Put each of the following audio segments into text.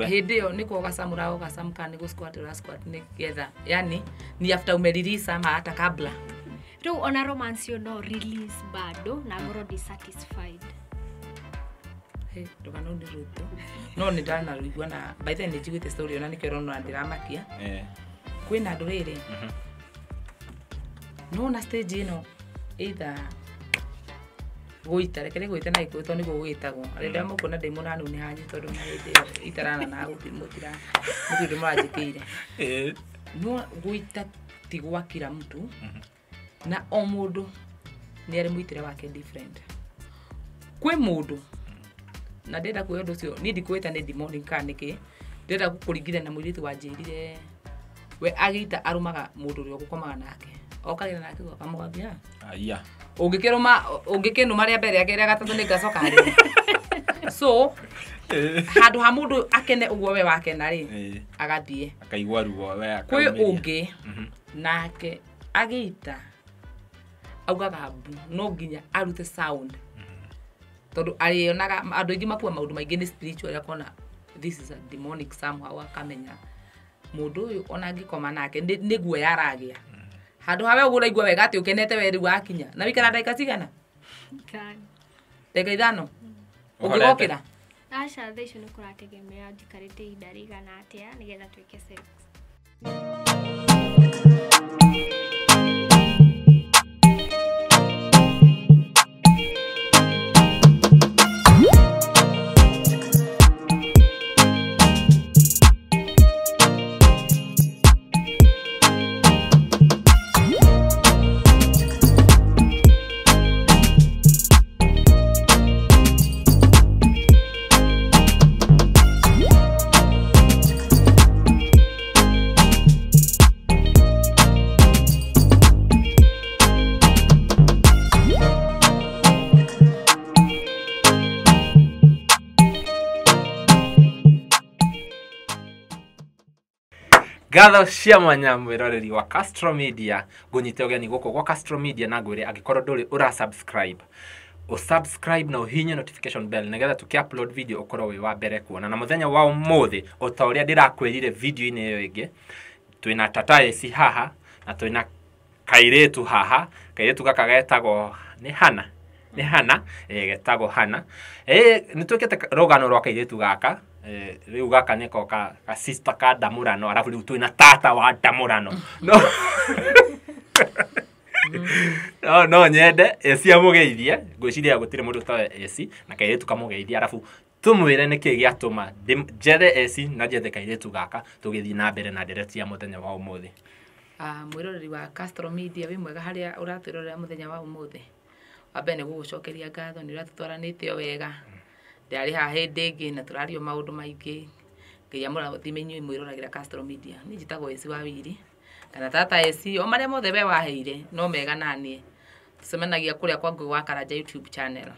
we hindi yo niko gacamura ugacamuka ni gusquat urasquat ni getha yani ni after umeririsa ma hata kabla riu ona romance yo no release bado na ngoro ndi satisfied ndukana ndi ruto no ni na ruigua na by the ni njiguite story ona nikio rona ndiramakia eh. kwina andu mhm. no na stage ino either gwitare kene gwite na ikuitwo niguo gwitagwo ari ndia mukuna ndi muranu ni hanyu tondu na hindi itarana na mutira muthuri muranjikire no ita ti gwakira kila mtu mhm. na o mundu ni ari muitire wake different må ndå na ndenda kuoya undu ucio ni ndikwita ni demonic kana niki ndenda kuringithania na muiritu wanjirire we agita arumaga a gå komaga nake okagira na kiugo ngä aya nå marä a mbere yake ria gatatu ni ngacoka hari so eh. handå ha må ndå akene å guo we wakena rä eh. agathiä akaigua ruo kwä å ngä nake agä ita augaga mbu no nginya arute sound mhm. tondå arä onaga andå aingä makua maå ndå maingä nä spiritual kona this is a demonic somehow akamenya må ndå å yå ona ngä koma nake nä guo yaragä a handå hawe å gå raigua wega atä å kenete we wakinya na wikara ndagika cigana ndagika ithano å ngä gokä ra aca tha icio nä kå rategemea njikarä te ihinda rä igana atä nä getha twä ke ngatho cia mwanya mwĩroreri wa Castro Media ngũnyite ũgeni gũkũ kwa Castro Media na ngwĩre angĩkorwo ndũrĩ ura subscribe subscribe na uhinye notification bell nigetha upload video ukorwo wi wa mbere kuona na muthenya wa umuthi o ta uria ndirakwirire video ine iyo ingi twina si haha na twina kairetu haha kairitu gaka getagwo ni hana ni hana e, getagwo hana e, nitwikite rugano rwa kairetu gaka Eh, riu gaka niko ka ka sister ka ndamurano arabu riu na tata wa ndamurano no no no nyende eci eh, amugeithie ngwiciria gutire mundu utawe eci na kairitu kamugeithie arabu re nä kä gä ma njethe ci na njethe tu gaka tå gä thiä na na ndereti ya må thenya wa må thä ah, mwäroreri wa Castro Media wä mwega harä a å ratwä rorera må thenya wa må thä wa nä gå gå cokeria ngatho nä å ratå twaranä te o wega ndirarä haha hä ndä ngä na tå rario maå ndå maingä ngai amå rathime inyuä mwä roragä ra nä njätagwo eci wa wiri kana tata eci o marä a mothe we waheire no mega nanie tåcemanagia kå rä a kwa ngå wa youtube channel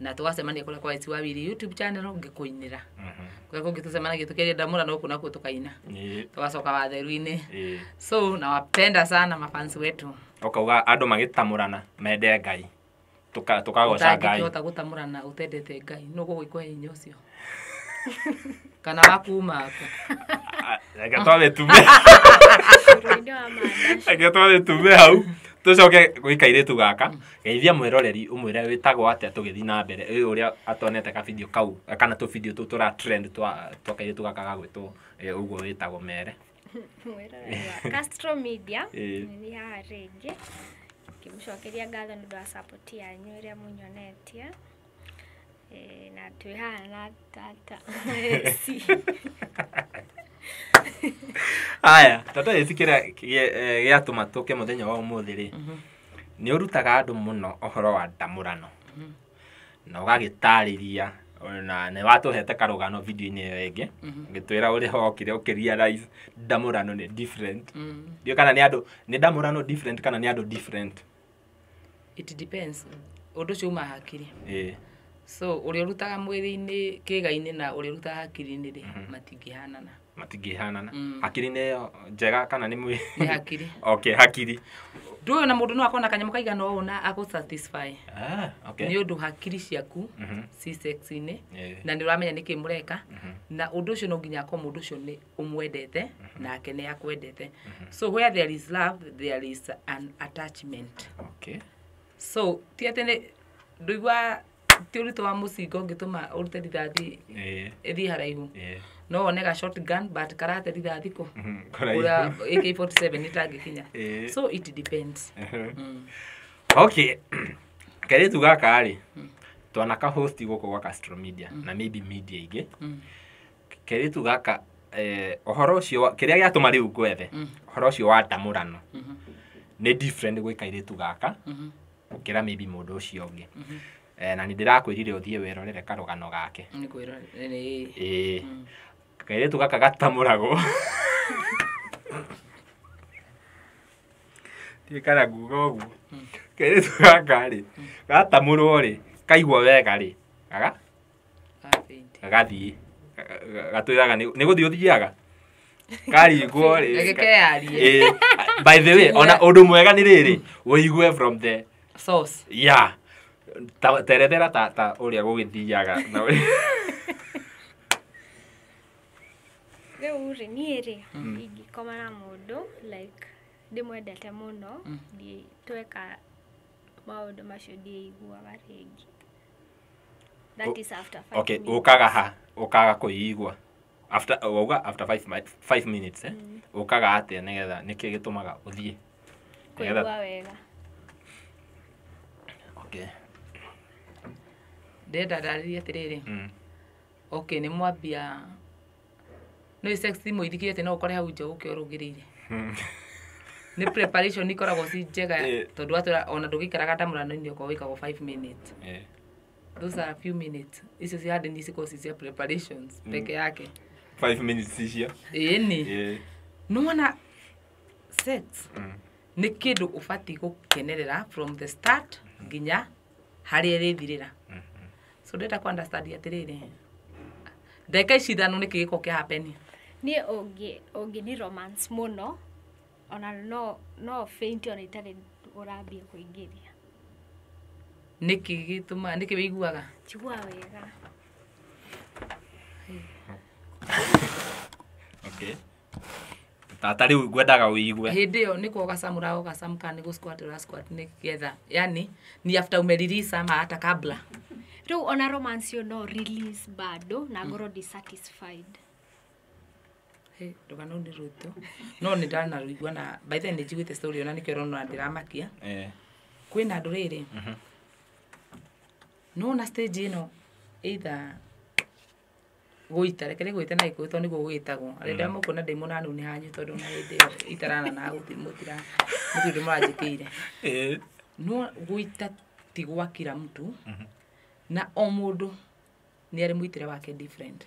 na tugacemania kuria kwa Esi Wawiri YouTube channel ngikuinira mm -hmm. kwa kungi tucemanagia tukiaria ndamura no kuna kuo tukaina yeah. tugacoka watheru-ini yeah. so nawapenda sana mafansi wetu ukauga andå magä tamå rana mende ngai tukagoca ngai ũtangĩkĩhota gũtamũrana ũtendete ngai nũ gũgĩkũhe hinya ũcio kana wakuma reke twathe tume reke twathe tume hau tucoke gwä kairĩtu gaka mm. geithia mwĩroreri ũmwĩre wĩtagwo atĩa tũgĩthiĩ na mbere ĩ ũrĩa atonete kabidio kau kana tũbidio tå tũra trend twa twa kairĩtu gaka gagwĩtwo ũguo wĩtagwo mere mwĩroreri wa Castro Media nĩ haha rĩngĩ ngĩmũcokeria ngatho nĩ ũndũ wa support yanyu ĩrĩa mũnyonetie ĩĩ na twĩ haha na tata haya tata ĩci kĩrĩa gĩatũma tũke mũthenya wa ũmũthĩ rĩ mm-hmm. nĩ ũrutaga andũ mũno ũhoro wa ndamũrano mm-hmm. na ũgagĩtarĩria na nĩ watũhete karũgano video-inĩ ĩyo ĩngĩ ngĩtwĩra mm-hmm. ũrĩ hokire ũkĩrialize ndamũrano nĩ different ndiũ kana nĩ andũ nĩ ndamũrano different kana nĩ andũ different it depends undu cio uma hakiri yeah. so uria rutaga mwiri-ini kiga-ini na uria urutaga hakiri-ini ri mm -hmm. matingihanana matingihanana mm. hakiri nä njega kana ni mwiri nä hakiri okay hakiri ndå na må ndå no akona kanyamå kaigana å na agå ah, okay. ni å hakiri ciaku si mm-hmm. sex yeah. na ni å ramenya nä kä na å ndå cio no nginya akorwo må ndå å cio nä å mwendete mm-hmm. nake nä akwendete mm-hmm. so where there is love there is an attachment okay so ti atä nä ndåigua ti å ritå wa må cingo ngä tå ma å rute rithathi ä eh. thiä haraihu eh. no one ga shotgun but karate rithathi kå å rä a ak47 nä tangä kinya eh. so it depends mm. okay karä tu gakarä twana ka host gå kå gwa castro media mm. na maybe media ingä mm. tu gaka ũhoro eh, ũcio kĩrĩa gĩatũma rĩu ngwethe mm. ũhoro mm. ũcio wa ndamũrano mm -hmm. nĩ different gwĩ kairĩtu gaka mm -hmm ukira maybe mundu ucio ngi mhm. eh -hmm. e, na nä ndä rakwä uthie wirorere karogano gake e, eh kaire tu gaka gatamå tiä kana nguga å guo mm. kairä tu gakarä mm. gatamå rwo rä kaigwa wega rä gaga gagathiä gatwä raga nä gå thiä å thiaga karingwo by the way ona å ndå mwega nä rä rä wå igue from the ya terethera ta å rä a gå gä thiaga rä u rä niä rä koma na må ndå ndä mwendete må no tweka maå ndå macio ndiä iguaga rä ngä å kaga ha ukaga kaga kå igua after wauga after five, mi five minutes eh? ukaga hmm. ate nigetha nä kä gä tå maga å igua wega ndĩrenda ndarĩrie atĩrĩrĩ mm. okay nä mwambia no sex atä no ũkore hau nja ũke ũrũgĩrĩire mm. nĩ preparation ikoragwo ci njega tondũ watũra ona ndũgĩikaraga ndamũrano-inĩ ũkorwo wĩkagwo 5 minutes those are few minutes icio cia ndini cikorwo ci cia preparations mm. peke yake 5 minutes nä kä ndå å batiä gå kenerera from the start nginya harä a rä thirä ra so ndä ku understand atä rä rä ndeka ici ithano nä kä gä ko kä hapeni niä å ngä nä romance må no ona no no faint ona itarä å rambia kå ingä ria nä kä gä tå ma nä kä wä iguaga njigua wega okay tata rä u ngwendaga wä igue hä ndä ä yo nä kwa ågacamå ågacamka nä gå nä getha yani ni after umeririsa ma hata kabla rä u ona romance no release bado na ngoro mm. dissatisfied rå gano nä rå tå no nä ndana rå igua na baithe nä njiguä te story ona nä kä rona ndä ramakia kwä na andå rä rä no na stage ä no either guita reke nä gwä te na gä kå tondå nä guo gwätagwo arä ndä må mm. kuona ndä må nanu nä hanyu tondå na hä ndä ä itarana na må tira må tirä maranjä kä ire no gwita ti gwa kira mtu mm -hmm. na o mundu ni ari muitire wake different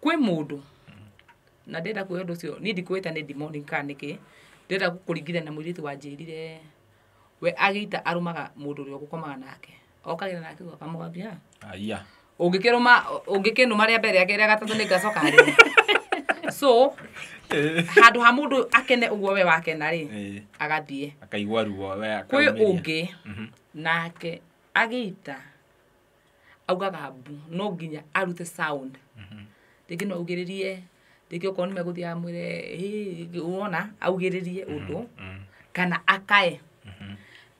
kwi mundu mm -hmm. na ndenda kuoya undu ucio ni ndikwita ni demonic kana niki ndenda kukuringithania na muiritu wanjirire we agiita arumaga mundu uria gukomaga nake okagä ra nake gwakamå gambia aya ungikiruma ungikinuma ria mbere yake ria gatatu ni ngacoka hari so eh. handu ha mundu akene uguo we wakena ri eh. agathie akaigua ruo we kwi ungi mhm. nake agiita augaga mbu no nginya arute sound mhm. rĩngĩ no augĩrĩrie rĩngĩ okorwo nĩ megũthiĩ amwĩre wona augĩrĩrie ũndũ mhm, kana akae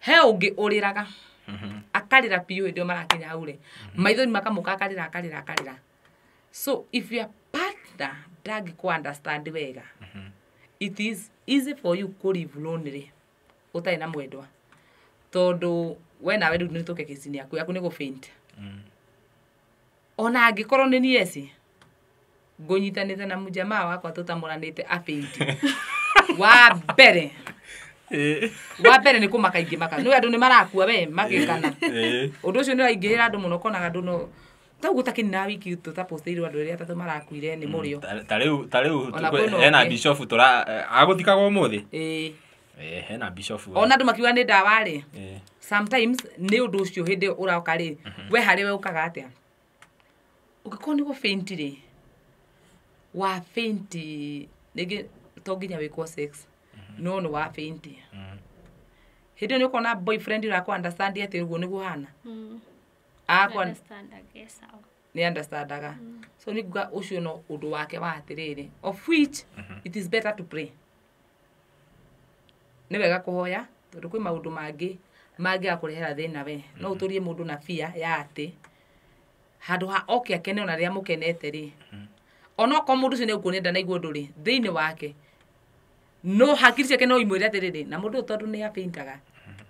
he ũngĩ ũrĩraga Mm-hmm. akarira piu ndio marakinya haure mm-hmm. maithori makamuka akarira akarira akarira so if your partner ndangĩkũ understand wega mm-hmm. it is easy for you live lonely ũtarĩ na mwendwa tondũ we nawe rĩu nĩ tũke kĩcini yaku yaku nĩ gũ faint ona angĩkorwo nĩ niesi ngũnyitanĩte na mũjamaa wakwa tũtamũranĩte a faint wa bere Eh. wa mbere nä kå maka ingä maka nä andå nä marakua we magä kana å eh. ndå å cio nä waingä hä ra andå må no konaga andå no ta takä na wiki tå tapostĩirwo andå rä a tatå marakuire nä må mm, rä o tarä u ena bishofu tå ra agå thikagwo må thä ena bishofu ona eh, andå makiuga nä ndawa rä sometimes nä å ndå å cio hä ndä å roka rä mhm. we harä we å kaga atä a å ngä korwo nä gå rä wa rä ngä to nginya wä kwo no nä wabindia mm. hä ndä ä nä å kona boyfriend ra kå understand atä å guo nä guo hana nä understandaga mm. so nä nguga å cio no å ndå wake wa atä rä rä of which mm-hmm. it is better to pray nä wega kå hoya tondå kwä maå ndå mangä mangä gakå thä na we no å mm-hmm. tå rie må ndå na bia ya atä handå ha oke akene ona rä a må kenete rä mm-hmm. onokorwo må ndå å cio nä å kuonenda naiguo ndå rä thä inä wake no hakiri ciake no imwire atiriri na mundu tondu ni afaintaga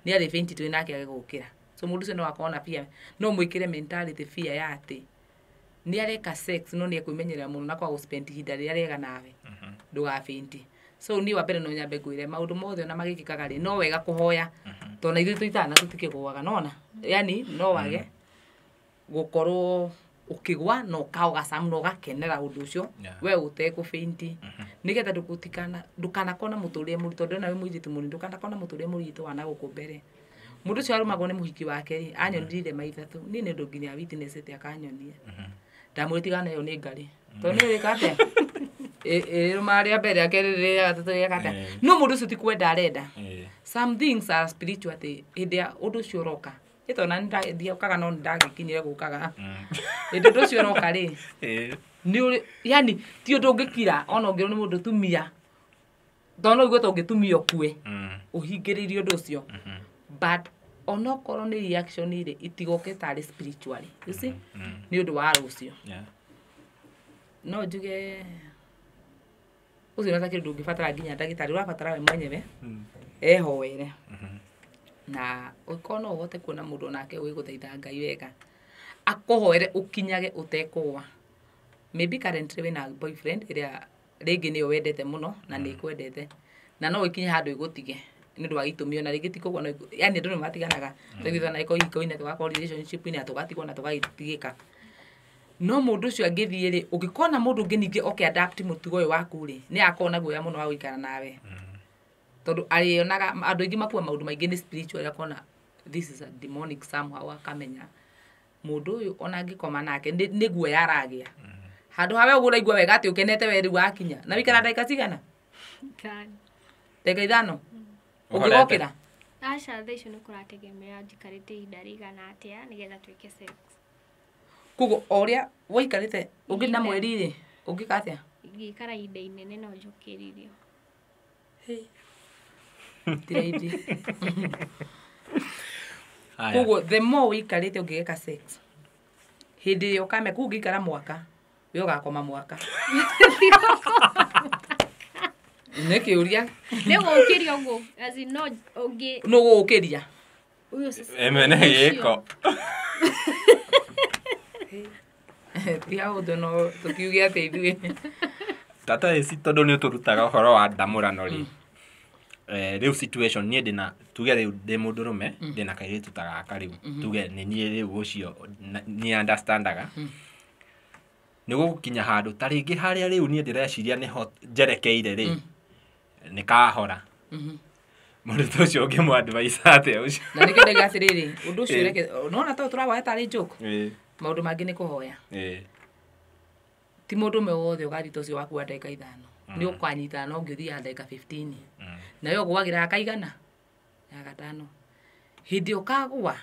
ni ari fainti twi nake age gukira so mundu cio no akona pia no mwikire mentality fear ya ati ni areka sex no ni ekwimenyerera muno na kwa guspend ihinda riria riega nawe mhm. ndugafainti so ni wa wambere no nyambe ngwire maundu mothe na magikikaga ri no wega kuhoya mhm. to na ithu itana tå tikigwaga nona mhm. yani no wage gå korwo ukigwa no kauga sam no gakenera undu ucio we we uteku feinti mm -hmm. nigetha ndugutikana ndukanakona muturire muri na tondu nawe muiritu muri ndukanakona muturire muritu wana guku mbere mundu ucio arumagwo ni muhiki wake anyonirire mm-hmm. maithatu ni ni ndu nginya witness ete akanyonia mm-hmm. ndamwä tigana ä yo nä ngarä mm-hmm. tondå nä wä kate äruma rä a mbere ake rä gatatå rä kate eh. no må ndå å cio tikwenda arenda eh. some things are spiritual atä hä ndä ä a å ndå å cio å roka ito na ukaga no ndagĩkinyire gũkaga mm. ĩndĩ ũndũ ũcio ũroka rĩ nĩ ũrĩ yani ti ndu ngikira ona ũngĩrwo ni mundu tumia tondũ no igue tũngĩtumia kue mm. ũhingĩrĩrie ũndũ ũcio mm-hmm. but koro ni reaction rĩ itigoke ri spiritually you see ni mm-hmm. mm. ndu wa rũcio no njuge ũcio na ta ndu ngifatara nginya wa fatara we mwenyewe ehoere mm -hmm na ukona uhote kuona mundu nake wiguthaitha ngai wega akuhoere ukinyage utekũwa maybe currently wina boyfriend iria rĩngĩ nĩyo wendete mũno na nĩ mm. kwendete na no ikinye handũ ĩgũtige nĩ ũndũ wa gĩtũmi ona rĩngĩ tikũgwo yani andũ nĩ matiganaga mm. tũgithana ĩko ikoinĩ tũgakorwo relationship inĩ na tũgatigwo na tũgagĩtigĩka no mũndũ ũcio angĩthiĩ rĩ ũngĩkona mũndũ ũngĩ ningĩ oke adapt mũtugo ũyũ waku rĩ nĩ akorwo na guoya mũno wa gũikara nawe mm tondå arĩonaga andå aingä makua maå ndå maingä nĩ spiritual akona this is a demonic somehow akamenya mũndũ ũyũ ona angĩkoma nake nĩ guoya aragĩa mm-hmm. handå hawe å gå raigua wega atä å kenete we rä wakinya na wikara mm-hmm. ndagika cigana ndagika ithano å ngä gokä ra koguo o rä a waikarä te å ngä na mweri rä å ngä ka atä a ingä ikara ihinda inene no njå kä ririo ndiraithie koguo the more wikarite ungigeka sex hindi ä ukame kuu ngäikara mwaka we å gakoma mwaka nä kä å ria nä gå kä ria å guo nä gå gä ko ti haå no tå kiuge atä ithuä tata ci tondå nä å tå rutaga å horo wa ndamå rano rä Eh, rä situation nie mm. mm-hmm. na tuge rå me ndä na kairä tutagaka rä u tuge niä rä u å ni understandaga nä gå gå kinya handå ta rä ngä harä a rä u niä ndä reciria nä njerekeire rä nä kahora må ndå ta å cio å ngä må atä a å na atä rä rä å ndå å cio nona tå tå rawoya tarä njå maå ndå mangä nä kå hoya ti må ndå me wothe å gathita å cio wakua ndagä ithano Mm. nä å kanyitana no ngä å thiaga ndagä ka mm. nayo å gwagä ra akaigana ya gatano hä ndä å kagwa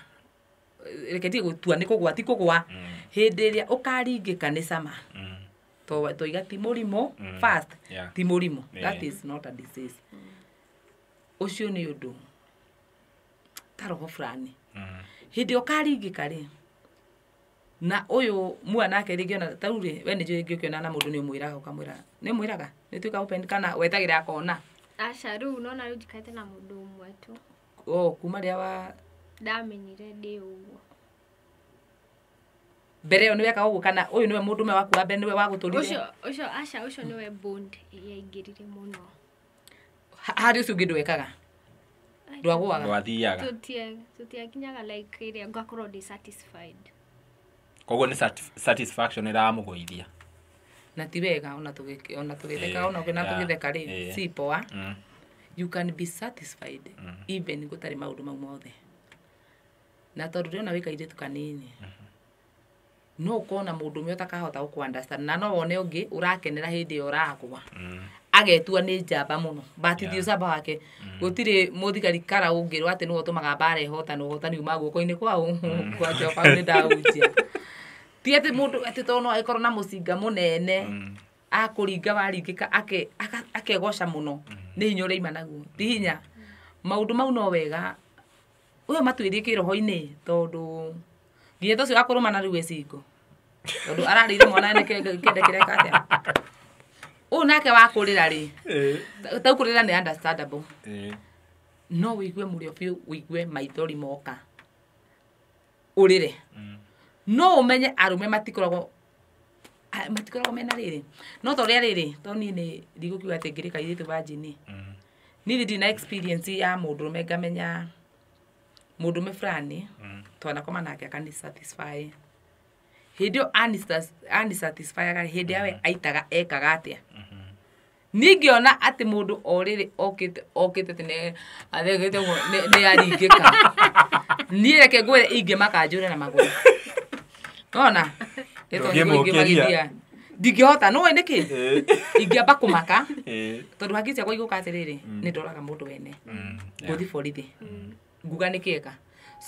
reketie gå tua nä kå gwa ti kå gwa mm. hä ndä ä rä a å karingä ka nä cama toiga ti må rimå ti må rimå å cio nä å ndå ta roho burani hä ndä å karingä ka rä na uyu mwanake ringi ona tau ri we nä njå ä ngä na må ni nä å mwä raga å kamwä ra nä mwä raga kana wetagä ra akona aca rä u nona rä u njikarite na må ndå tu o kuma rä a wa ndamenyire ndä å guo mbere ä yo nä weka å kana å ni we må me waku wa mbere nä we wa gå tå rire å cio aca å cio nä we yaingä rire må no harä å cio å ngä ndwekaga ndwagåaga ndwathiaga tå tiakinyaga like ä rä dissatisfied koguo ni satisfaction ä raga na ti wega ona tugitheka ona eh, ona na tugitheka ri eh. si poa mm. you can be satisfied mm even gutarä maå ndå mau mothe na tondå rä ona wä kairä tu kanini mm -hmm no ukona mundu mwe ku understand na no wone ungi urakenera hindi uragwa mm. agetua ni njamba muno but yeah. saba wake mm. gutire muthigari kara ungirwa ati niwo tumaga bare hota no hota ni guoko ko kwau kwa jehova ni ndaunjia ti atä må ndå atä tondå no akorwo na må cinga må nene mm. akå ringa waringä ka akegoca må no mm. nä hinya å rä ti hinya maå ndå mau no wega å yå matuä rie kä roho-inä tondå nginya e eh. ta å cio akå rå mana rä u e cingo tondå ararä ire mwana kende reka atä a å nake wakå rä ra rä tau kå rä ra nä no wä igue må rä o biå wä igue maithori moka å rä re mm no umenye arume matikoragwo matikoragwo mena riri no tondu riri to ni ni ndigukiuga ati ngirika ithitu ni mm-hmm. nithi ndina experience ya mundu me ngamenya mundu rume fulani mm-hmm. twanakoma nake akanisatisfy hindi ä yo anisatisfyaga hindi we mm-hmm. aitaga ekaga atia a ningiona atä må ndå okite okite tene okä te ne nä aringä ka reke ngwä re ingä makanjå re na magå ona ngimagithia ndingĩhota no wende kĩ eh. ingĩamba kũmaka eh. tondũ hakiri ciakwa igũka atĩrĩrĩ mm. nĩ ndoraga mũndũ wene mm. ngũthi borithi mm. nguga nĩ kĩega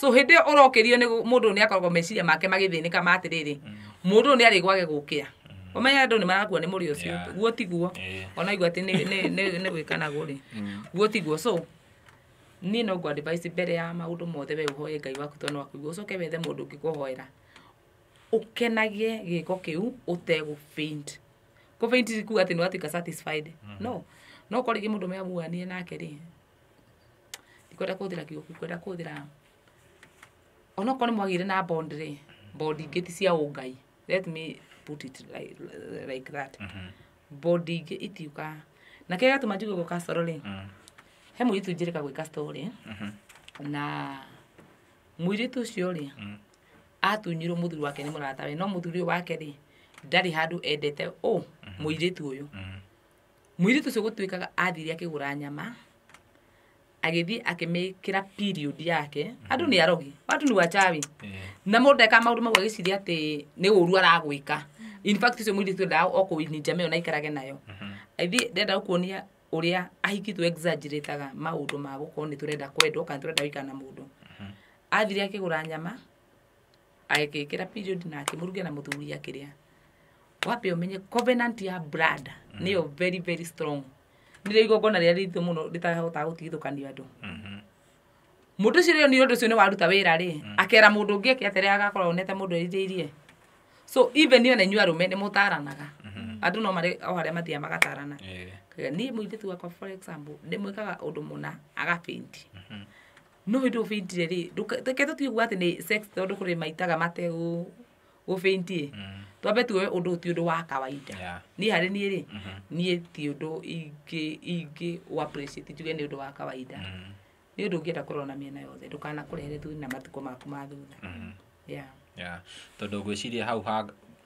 so hĩndĩ ĩyo ũrokĩrio nĩ mũndũ nĩ akoragwo meciria make magĩthĩnĩka ma atĩrĩrĩ mũndũ gwage nĩ arĩgwage gũkĩa ũmenye andũ nĩ marakua nĩ mũrĩ ũcio guo tiguo eh. ona igua atĩ nĩ gwĩkanagwo rĩ guo tiguo so niĩ no ngwadvice mbere ya maũndũ mothe we ũhoe ngai waku tondũ no akuigua ũcoke wethe mũndũ ũngĩkũhoera ukenagie giko kiu utegu faint ko faint ku ati ni watuika satisfied mm -hmm. no no ko rigi mundu meamuanie nake ri ndikwenda kuthira kiu kwenda kuthira ona ko ni mwagire na bond ri bond ingi ti cia ungai let me put it like, like that mm -hmm. bond ingi itiuka na kega tu tuma njigue gå kastorå mhm. he må iritu njä rä ka gwä kastorå mhm. na må iritu å cio rä atunyirwo muthuri wake ni murata we no muthuri wake ri ndari handu endete å muiritu mhm. uyu muiritu mhm. å yå må irä cio gå tuä kaga nyama agä thiä akä mä yake mhm. andu ni arogi andå ni wachawi na må ndeka maå ndå mau agä ciria atä nä å in fact ka cio må irä tu endaga na aikarage nayo athi ndenda gå kuonia å ahiki tu exaggerate maå ndå ma gå korwo nä tå renda kwendwo kana tå renda na må athiri akigura akä gå ra nyama agĩkĩra period na akĩmũrugia na mũthuri akĩrĩa wambe ũmenye covenant ya blood mm. nĩyo very very strong nĩrĩo igongona rĩrĩa rĩritũ muno rĩtahotaga gũtigithũkanio andũ mhm. mũndũ ũcio rĩo nĩ ũndũ ũcio nĩ waruta wira ri mhm. akera mũndũ ũngĩ eke agakora agakorwo onete mũndũ ĩrĩrĩirie so even niĩ nenyu arũme nĩ mũtaranaga mhm. andũ no mari o harĩa mathiaga magatarana ni muithitu wa for example ndĩmwĩkaga undu muna agapainti no ä ndå å bä indire rä tå atä nä tondå kå rä maitaga mate gå bä indie mm-hmm. twambe tuoe å ndå ti å ndå wa kawaida niä harä niä rä mm-hmm. niä ti å ndå ingä njuge nä å ndå wa kawaida nä å mm-hmm. ndå å ngä enda kå rona mä ena yothe ndå kana kå rehere thutha na matukå maku ma thutha tondå ngwä ciria hau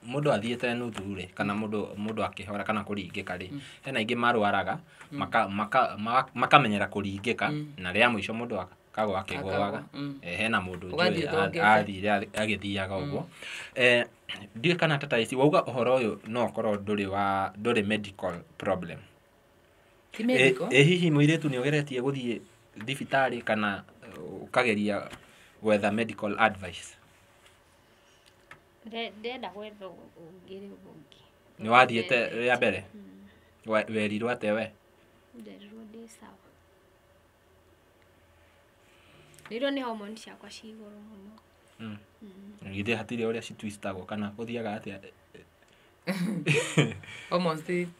athiä te nuthu ri kana mundu mundu akihora kana kuringika ri rä hena ingi marwaraga mm. makamenyera maka, maka kuringika mm. na ria muico mundu kago kagwa mm. ehe na mundu njũĩ athire agĩthiaga mm. eh ndiũĩ kana tata ici wauga uhoro ũyũ no ũkorwo nduri wa nduri medical problem ĩ eh, eh, hihi mũirĩtu nĩ ũgeretie gũthiĩ thibitari kana ukageria gwetha medical advice ndĩrenda gwetha ũngĩ ni wathiete ya mbere mm. werirwo atĩa we nderirwo ndĩ sawa nä nä homoni ciakwa ci igårå må no hmm. hmm. githä hatirä å rä a citwistagwo kana å thiaga atä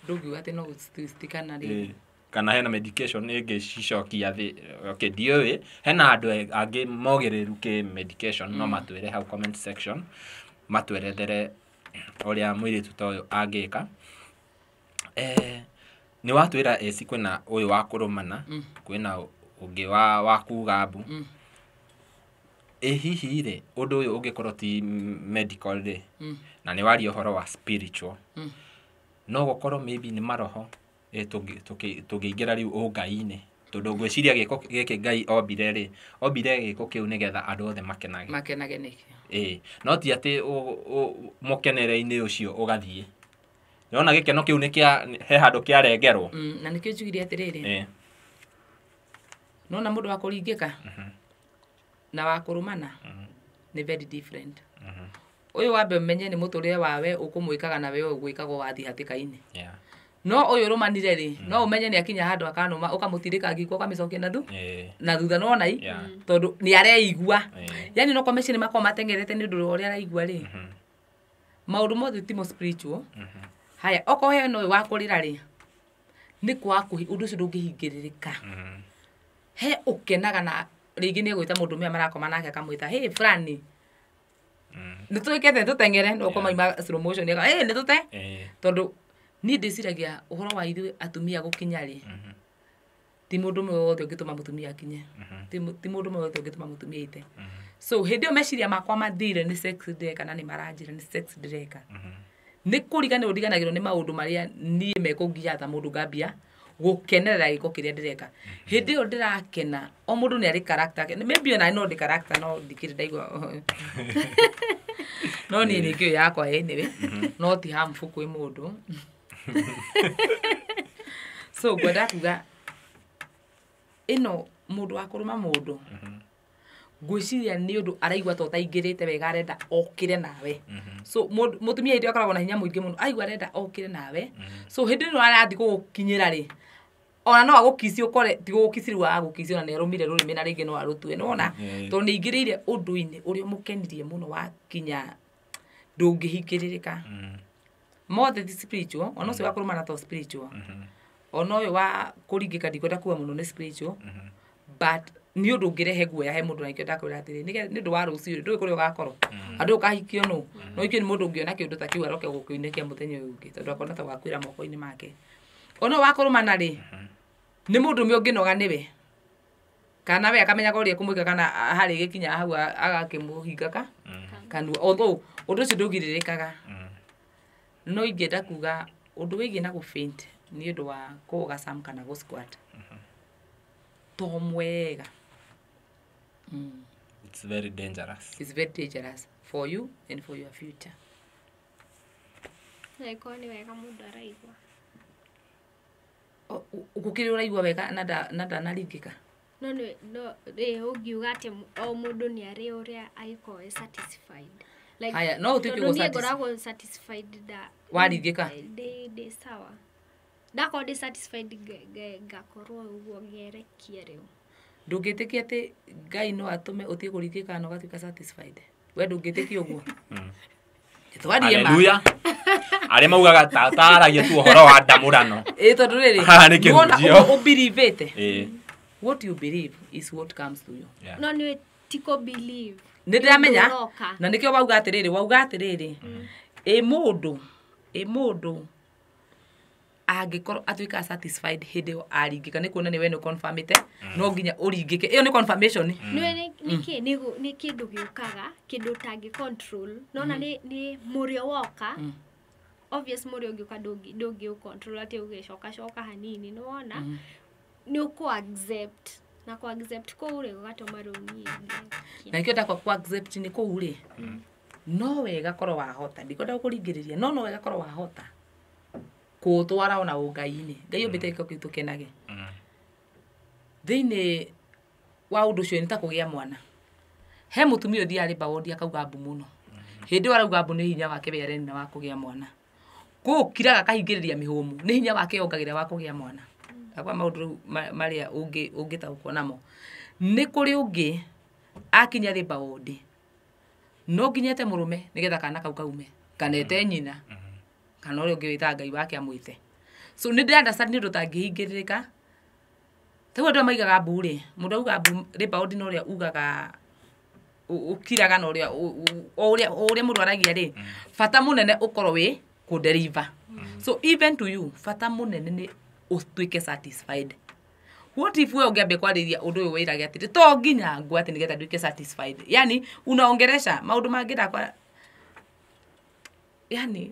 ndångiuga atä no kana rä eh, kana hena medication ĩngĩ cicokia thĩ okay, ndiũĩ hena andũ e-, angĩ mogĩrĩru kĩ medication mm. no hmm. matwĩre hau comment section matwerethere ũrĩa mũirĩtu ta ũyũ angĩka eh, nĩ watwĩra ĩci kwĩna ũyũ wa kũrũmana mm. kwĩna ũngĩ wa, wa kuga mbu mm ĩ hihi rĩ ũndũ ũyũ ũngĩkorwo ti medical rĩ hmm. na nĩ waria ũhoro wa spiritual hmm. no gũkorwo maybe nĩ maroho tũngĩingĩra rĩu ũngai-inĩ tondũ ngwĩciria gĩko gĩkĩ ngai ombire rĩ ombire gĩko kĩu getha andũ othe makenage makenage nĩkĩo ĩĩ no ti atĩ mũkenere-inĩ ũcio ũgathiĩ nĩwona gĩkeno kĩu nĩ kĩa he handũ kĩarengerwo hmm, na nĩkĩo njugire atĩrĩrĩ nĩwona mũndũ wa kũringĩka mhm na wa kurumana mhm. nä very different uyu mhm. wambe menye ni muturire wawe ukumwikaga na wewe ugwikagwo wathi hatikaini yeah. no uyu rumanire ri mm. no umenye ni akinya handu akanuma ukamutirika kwa ukamicokia na du na thutha no nai mm. tondu ni areigua yani no komeshi ni makoma tengerete ni undu uria araigua ri mm -hmm. maundu mothe timo spiritual mm-hmm. haya oko he no wakurira ri ni kwa kwaku undu ucio ndungihingiririka mm-hmm. he ukenaga na rĩngĩ ni gwä mundu mia ndå mä a marakoma nake akamwä ta hä fulani mm. nä tå kä te tå tengere no komaima nä tå te eh. tondå niä ndä ciragia å horo wa ithuä atumia gukinya ri mm-hmm. ti mundu mwe wothe å mutumia tå akinye mm-hmm. ti mundu mwe wothe å mutumia ite so hä ndä ä yo meciria makwa mathire nä ndäreka na ni maranjira ni sex ndäreka ni kå riganä rwo ndiganagä rwo nä maå mundu marä a niä gukenera igo kiria ndireka hindi yo ndirakena o mundu ni ari character ake maybe ona no the character no dikire daigo oh. no ni ni ngiu yakwa anyway no ti ha mfuku i mundu so ngwenda kuga ino mundu wa kuruma mundu ngwiciria nä å ndå araigua ta å taingä rä te wega arenda okire nawe mhm. so må tumia hä ndä akoragwo na hinya må ingä må no aigua arenda okire nawe mhm. so hä ndä ä no arathi gå gå kinyä ra rä ona no agå kici å kore tigå gå kicirä wa agå kici ona nä arå mire rå rä mä na rä ngä no arå tue nona mhm. tondå nä aingä rä ire å ndå-inä å rä a må kenirie må no wa kinya ndå ngä hingä rä rä ka mothe ona å cio wa kå rå mana to ona å yå wa kå ringä ka ndikwenda kuga må no nä but nä å ndå ngä rehe guoya he må ndå naikä ndakwä ra atärä nä ndå wa rå ci ndå kå rä a å gakorwo mm-hmm. andå å kahikio nå mm-hmm. no ikio nä må ndå å ngä ona kä å ndå ta kä u aroke gå kä inä kä a må thenya å yå ngä tondå akorwo na ta gakwä ra moko-inä make ona wa kå rå mana rä mm-hmm. nä må ndå mä å ngä noga nä we kana we akamenyaga å rä a kå må ika kana harä gä kinya hau agakä må hingaka kanua å ndå å cio ndå girä rä kaga no ingä enda kuga å ndå wä giä na gå nä å ndå wa kå gaam kana gå to mwega mm -hmm. mm. it's very dangerous it's very dangerous for you and for your future naikorwo nĩ wega mũndũ araigua wega na ndanaringĩka no nĩ no rĩ ũngiuga atĩ o mũndũ nĩ arĩ ũrĩa agĩkorwo e satisfied like haya ka ũtuĩke gũ satisfied ngoragwo satisfied da waringĩka ndĩ ndakorwo ndĩ satisfied ngakorwo ũguo ngerekia rĩu ndungitikia ati ngai no atume uthie kũringia kana ũgatuĩka satisfied we ndungitikia ndungĩtĩkia ũguo mm. twarie ma arĩa maugaga taaragia tu ũhoro wa damurano. ndamũrano ĩ tondũ rĩrĩ wona ũbirivĩte what you believe is what comes to you yeah. no ni tiko believe Ni ndamenya. na nĩkĩo wauga atĩrĩrĩ wauga atĩrĩrĩ E mũndũ E mũndũ angikorwo atuika satisfied hindi yo aringika ni kuona ni we ni confirmite no nginya uringike iyo ni confirmation ni mm. ni ni ni ni kindu giukaga kindu tangi control no na ni mm. ni murio woka mm. obvious murio dogi dogi u control ati ugicoka coka hanini ni wona ni uku accept na ku accept kuu ri gugatuma maru ni na ikiota kwa ku accept ni ko ri no wega korwo wahota ndikwenda kuringiriria no no wega korwo wahota gutwara ona ungai-ini ngai umbite mm. giko kiu tukenage mm. thiini wa undu ucio ni ta kugia mwana he mutumia uthia ari bawondi akauga mbu muno mm. hindi arauga mbu ni hinya wake were nene wa kugia mwana gukiraga kahingiriria mihumu ni hinya wake yongagira wa kugia mwana akwa maundu maria ungi ungitaukwo namo ni kuri ungi akinya thi bawondi no nginya ete murume nigetha kana kau kaume kana ete nyina mm -hmm kana uria ungiwita ngai wake amwite so ni ndirandastandi ni undu utangihingirika taguo andu maigaga mbu ri mundu auga mbu ribaondi no a ugaga ukiraga na uria o må mundu aragia ri bata munene ukorwo wi kunderiva mm. so even to you bata munene ni utuike satisfied what if å ndå å yå ũyũ wĩrage atĩrĩ to nginya ngũ atĩ nĩgetha nduĩke satisfied yani maå ndå mangä ndakwa yani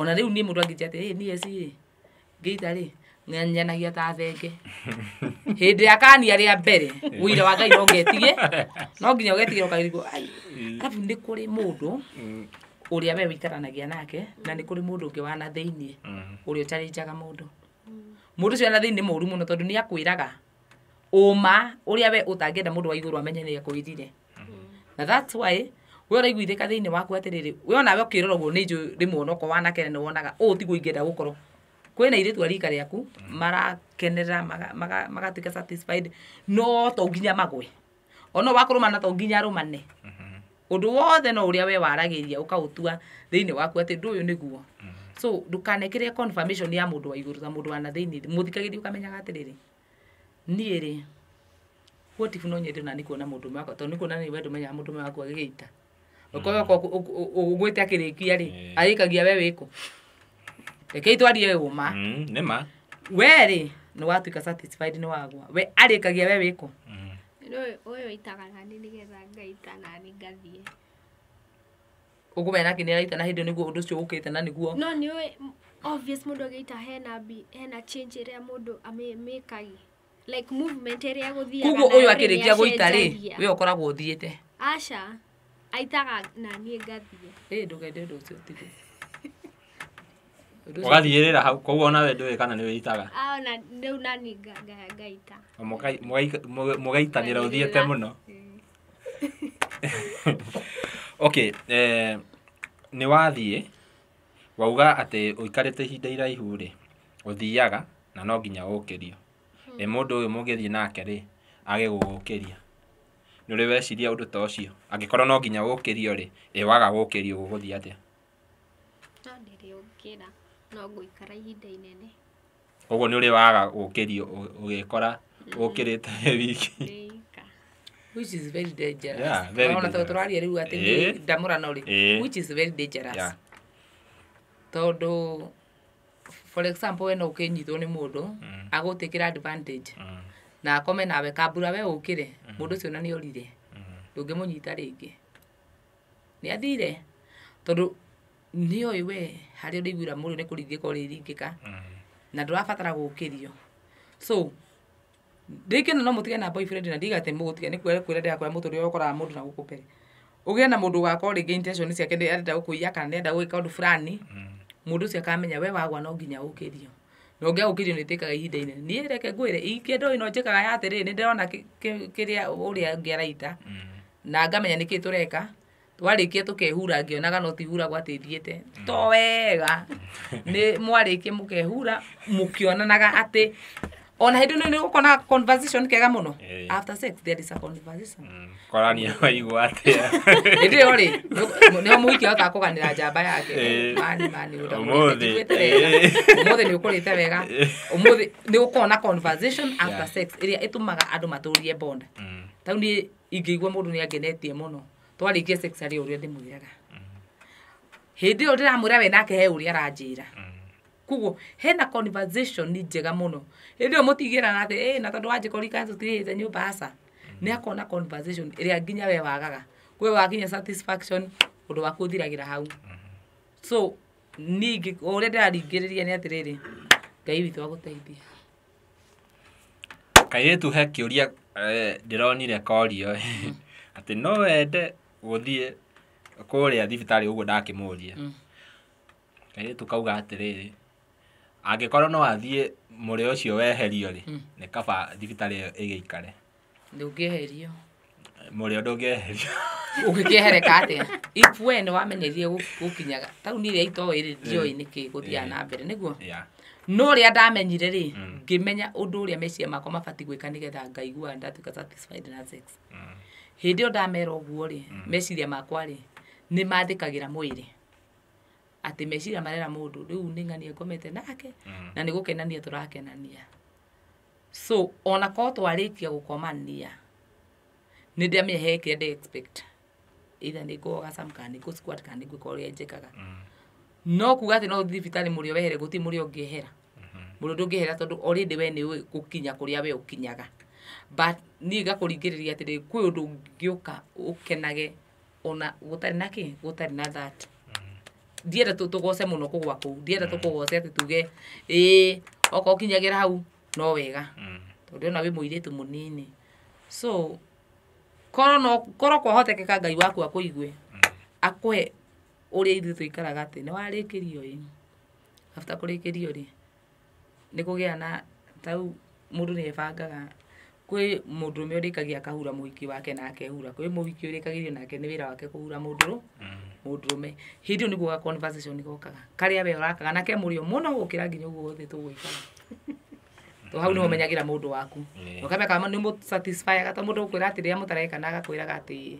ona riu ni mundu angijia ati ni esi ngeita ri ng'anyanagia ta thenge hĩndĩ akani ari abere mbere wa ngai no ngetigie no nginya ũgetigĩra ũkarigwo arabu nĩ kũrĩ mũndũ ũrĩa we wĩikaranagia nake na ni kuri mudu ngi wana theini ũrĩa ũtarĩnjaga mũndũ mudu mudu wana thĩiniĩ mm-hmm. nĩ mũũru mũno tondũ nĩ akwĩraga ũma ũrĩa we ũtangĩenda mũndũ wa igũrũ amenye nĩ akwĩrire mm-hmm. na that's why we ũraiguithe ka thĩinĩ waku atĩrĩrĩ we onawe ũkĩrora ũguo nĩ njũĩ rĩmwe onokorwo wanakene nĩ wonaga ũũ tiguo ingĩenda gũkorwo kwĩna airĩtu a rika rĩaku mm. marakenerera magatuĩka satisfied no to nginya magwe ona wakũrũmana to nginya arũmane mm-hmm. ũndũ wothe no ũrĩa we waragĩria ũkaũtua thĩinĩ waku atĩ ũndũ ũyũ nĩguo mm-hmm. so ndũkanekĩre confirmation ya mũndũ wa igũrũ ta mũndũ wa na thĩinĩ mũthikagĩrĩria ũkamenyaga atĩrĩrĩ niĩ rĩ what if no nyende ona nĩ kuona mũndũ wakwa tondũ nĩ kuonania we ndũmenyaga mũndũ wakwa agĩgĩita ukorwo ko ugwite akirikia ri eh. arikagia we wiko rekei twarie uma hmm, ma we ri ni watuika satisfied ni wagwa we arikagia we wiko hmm. uyu itaga nani nigetha ngaita nani ngathiĩ ũkũmena kĩnĩ araita na hĩndĩ nĩguo ũndũ ũcio ũkĩte na nĩguo no nĩ obvious mũndũ agĩita hena bi hena change ria mũndũ amemekai like movement ĩrĩa gũthiaga kuguo ũyũ akĩrĩkia guita ri we ũkoragwo ũthiĩte asha aitaga na niä ngathiä ndå gende ndå cio tigå ågathiä rä ra hau koguo ona we ndå kana nä wä itaga ah, rä u nani ngaita må gaitanä ra å thiä te må no nä wathiä wauga atä å ikarä te ihinda iraihu rä å thiaga na no nginya å kä rio ä hmm. må ndå å yå må gä thiä nake rä agä gå gå kä ria nĩ ũrĩ weciria ũndũ ta ũcio angĩkorwo no nginya gũkĩrio rĩ ĩ waga gũkĩrio gũgũthiĩ atĩa no ndĩrĩũkĩra no ngũikara ihinda inene ũguo nĩ ũrĩ waga kora gũkĩrio ũgĩkora mm. ũkĩrĩte wiki which is very dangerous yeah, very ona tondũ tũraria rĩu atĩ eh? ndamũrano rĩ eh? which is very dangerous yeah. tondũ for example we no ũkĩnyitwo nĩ mũndũ mm. agũtĩkĩra advantage mm. na akome nawe kambura we ũkĩre mundu ucio na ni ringi ni athire tondu ni nĩoĩ we hari ndi muri ni kurithie ko ri ringika na ndũrabatara gukirio so rĩngĩ no mũtige na boyfriend na ndiga te mũgũtiga ni kwere kwere ndia kwa muturi ũkoraga mundu na gũkũ mbere ũgĩe na mũndũ ũgakorwo rĩngĩ intention ciake ta gũkũiya kana nĩarenda gwĩka ndu fulani mundu mm-hmm. ũcio akamenya we wagwa no nginya ukirio no ngä agå kä rio nä tä kaga ihinda ine niä reke ngwä re ndå no njä kaga ya rä nä ndärona kä rä a å rä a ngä na ngamenya nä kä tå reka twarä kia tå kehura onaga no tihuragwo atä te mm. to wega nä mwarä kie må kehura må kä onanaga atä ona hä ndä nä gå kona conversation kega må no after sex there is a conversation mm, korania waigua atä hä ndä ä yo rä nä o må iki ahotaga kå ganä ra njamba yake mani mani å thä nä å kå rä te wega å må thä nä gå korwo na conversation after sex ä rä a ä tå maga andå matå rie bond mm. tau nä ingä igua må ndå nä angenetie må no twarä kia sex arä å rä a ndä mwä raga mm. hä ndä ä yo ndä ramwä ra we nake he å rä a aranjä ra mm koguo hena conversation ni njega muno hindi yo na ati eh na tondu wa njikori kancu tirite nyumba aca mm-hmm. ni akona conversation iria nginya we wagaga we wakinya satisfaction undu waku uthiragira hau mm-hmm. so ningi uria ndiraringiriria ni atiriri ngai witå agåteithia kairĩtu he kĩũria eh, ndĩronire korio eh, mm-hmm. atĩ no wende gũthiĩ kũrĩa thibitarĩ ũguo ndakĩmũria kairĩtu kauga atĩrĩrĩ korwo no athiĩ mũrĩo ũcio weherio rĩ hmm. nĩ kaba thibitarĩ ĩyo ĩgĩikare ndũngĩeherio mũrĩo ndũngĩeherio ũngĩkĩehereka atĩa if we nä wamenyerire gũkinyaga tauni iria itoĩ hmm. nä kä gå thiaga hmm. na mbere guo no a ndamenyire ndå å rä a meciria makwa ka nä getha ngaigua ndatuĩka satisfied na sex ä ĩyo ndamera guo rä meciria makwa kagä ra mwä rä atä meciria marera må ndå rä u nä ng'ania ngomete nake mm. na nä gå kenania tå rakenania so ona korwo twarä kia gå komania nä ndä amenya he kä ndä itha nä ngå gacam kana nä ngå nä ngwä ka å rä a njäkaga mhm. no kuga atä no thibitarä må rä a wehere gå ti må rä a å ngä hera må mhm. rä a ndå ngä hera tondå orä ndä we nä å gå kinya kå rä a we å kinyaga niä gakå ringä rä ria atä rä kwä å ndå ngä å ka å kenage ona gå tarä na kä gå tarä na that ndienda goce må no kå gwa kå u ndienda tå mm. kå goce atä tuge ä okorwo kinyagä ra hau no wega mm. tondå ona wä må irä tå må nini so korwo kwahotekeka ngai waku akå igue mm. akwe å rä a ithuä tå ikaraga atä nä warä kä rio ä afta kå rä kä rio rä nä kå gä a na tau må ndå nä ebangaga kwä må ndå å mä rä akahura wake na akehura kwä må hiki å nake ni wira wake kuhura hura må ndå må mm. ndå me hä ndä ä yo nä guo gokaga karä rakaga nake må muno gukira må no gå kä ra hau ni mm. menyagä ra må waku ukame kama ni to satisfy ndå gå kwä ra atä rä rä a må tarekana agakwä raga atä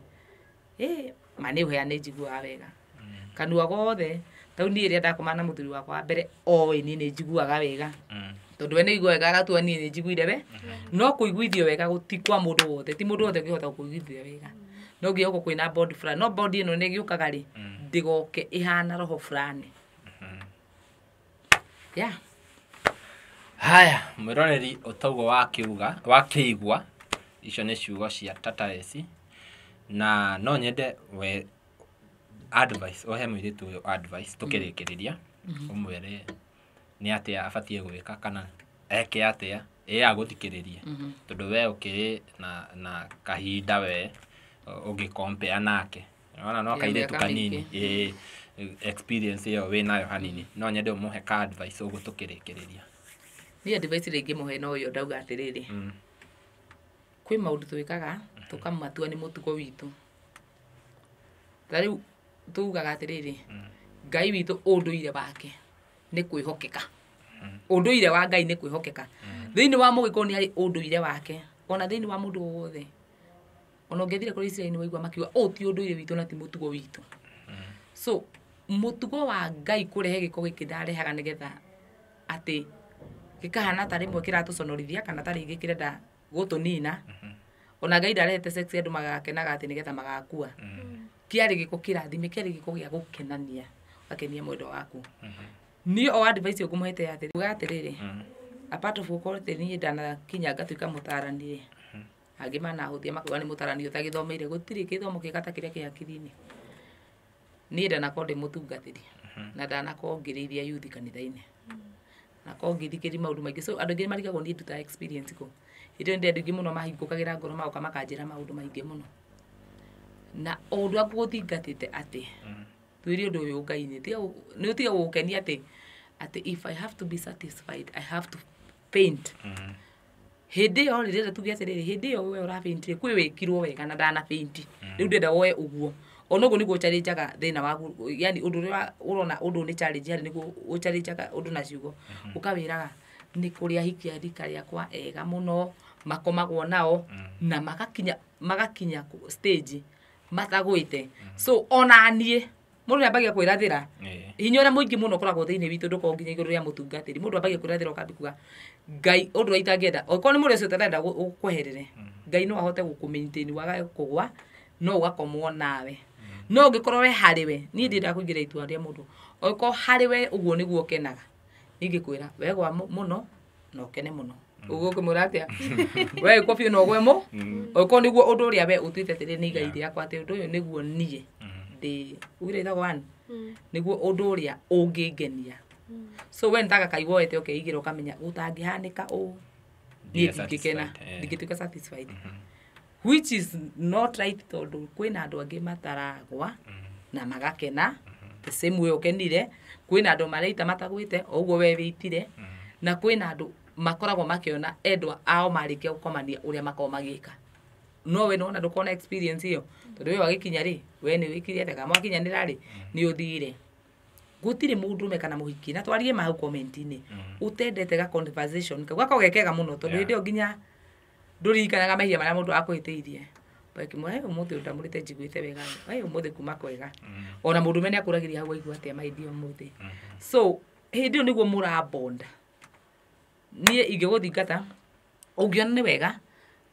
ma nä å hea nä njiguaga wega mm. kanua gothe tau ni rä a ndakoma na må thuri wakwa wa mbere oä ni njiguaga wega tondå we nä igua mhm. wega gatua niä nä njigu ire we no kå iguithio wega tikwa må ndå wothe ti må ndå wothe å ngä hota kå iguithia wega mhm. nongä gokå kwä na bod fulani no bod ä no nä gä å kaga rä mhm. ndä goke ä hana roho fulani ya haya mwä roneri å tauguo wa kä uga wa kä igua wa kä igua icio nä ciugo cia tataeci na no nyende we advice å he må irä tu å yå advice tå kä rä kä rä ria å mwere nä atä a abatiä gwä ka kana eke atä a ä agå thikä rä ria mhm. tondå we å kä rä na, na kahinda we å ngä kompea nake ona no kairä tu kanini ä experience yo wä nayo hanini no nyende å må he ka advice å gå tå kä rä kä rä ria niä advice ngä må he no yo ndauga atä rä mm. rä kwä maå ndå twä kaga tå kamatua nä må tugo witå tarä u tå ugaga atä rä mm. rä ngai witå å ndå ire wake mm nä kwä hokeka å mm. ndå ire wa ngai nä kwä hokeka mm. thä inä wa må gä korwo nä arä å ndå ire wake ona thä inä wa må ndå wothe ona å ngä thire kå rä iciraini waigua makiuga å ti å ndå ire witå na ti må tugo witå mm. so må tugo wa ngai kå rehe gä ko gä kä ndarehaga nä getha atä gä kahana tarä mwe kä ratå conorithia kana tarä ingä kä renda gå tå nina mm-hmm. ona ngai ndarehete sex andå magakenaga atä nä getha magakua kĩarĩ gĩko kĩrathime kĩarĩ gĩko gĩa gũkenania ũgakenia mwendo waku mm-hmm ni o advice å kå ya atä uga atä mm-hmm. apart of gå niä ni dana kinya gatu ka mutarani mm-hmm. angä manahå thia makauga nä må tarani å tagä thomeire gå tirä kä thomo kä gata kä rä a kä hakiri-inä niä ndanakorwo ndä mm-hmm. na dana ko ngiriria yuthi kanitha na ko ngä thikä ri maå so andå angä nä marigagwo niä nduta experience ko hä ndi ä ngi muno andå aingä må ngoro magoka makanjä ra maå ndå maingä na å ndå akå gå mm -hmm tuire undu uyu ngai ni utige gukenia ati ati if i have to be satisfied i have to paint hindi yo rä tuge atä rä hindi yo we å rabaintire kwä wä kirwo wega na ndana bainti mm-hmm. rä u ndenda woe å guo ona å guo nä guo carinjaga thä na wagu yani å ndå å rä å rona å ndå nä carinji harä nä guo å carinjaga å ndå na ciugo å mm-hmm. ni raga nä kå rä ahiki a rika rä akwa ega må makomagwo nao mm-hmm. na magakinya magakinya stage matagwä te so ona niä mundu ambagia kwirathira hinya uria muingi muno ukoragwo thiini witu ndukorwo nginya iguru ria mutungatiri mundu ambagia kwirathira ukambi kuga ngai undu uria itangienda okorwo ni mundu ucio utarenda ukweherere mm. ngai no ahote gukumintaini waga kugwa no ugakomwo nawe mm. no ungikorwo we harĩ we niĩ ndiendaga kũingĩra itua rĩa mũndũ ũngĩkorwo harĩ we ũguo nĩguo ũkenaga ingĩkwĩra wegwa no na ũkene mũno mm. ũgũkĩmwĩra atĩa we gũkwo biũ na ũgwe mũ ũngĩkorwo nĩguo ũndũ ũrĩa we ũtuĩte atĩrĩ nĩ igai rĩakwa atĩ ũndũ ũyũ guo niĩ uire wirĩthagwo ani hmm. niguo undu uria ungingenia hmm. so we nĩtaga kaiguoete oke igĩrĩ ũkamenya gũtangĩhanĩka ũũ ni dikikena dikituka satisfied eh. mm-hmm. which is not right tondũ kwina andũ angĩ mataragwa mm-hmm. na magakena mm-hmm. the same way ũkenire kwina andũ mareita matagwite ũguo we wĩitire na kwina andũ makoragwo makiona endwa ao marĩkia gũkomania ũrĩa makoragwo magĩka nowe nona ndũkona experience ĩyo tondu yo agikinya ri we ni wikire ate kama akinyanira ri mm. ni uthire gutire mundume kana muhiki na twarie mahau comment-ini utendete mm. ga conversation ka gwako gekega muno tondu hindi nginya nduririkanaga mehia maria mundu akwitiirie kimwe umuthi ndamurite njiguite wega ai umuthi kuma kwega mm. ona mundume ni akuragiria hau mm-hmm. so ingä gå thingata å ona nä wega